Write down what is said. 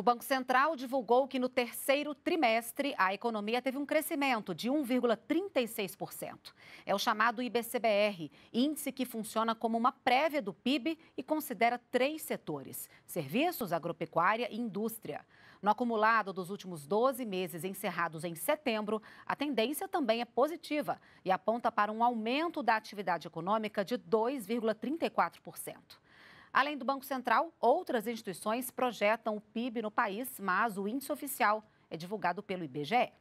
O Banco Central divulgou que no terceiro trimestre a economia teve um crescimento de 1,36%. É o chamado IBCBR, índice que funciona como uma prévia do PIB e considera três setores: serviços, agropecuária e indústria. No acumulado dos últimos 12 meses encerrados em setembro, a tendência também é positiva e aponta para um aumento da atividade econômica de 2,34%. Além do Banco Central, outras instituições projetam o PIB no país, mas o índice oficial é divulgado pelo IBGE.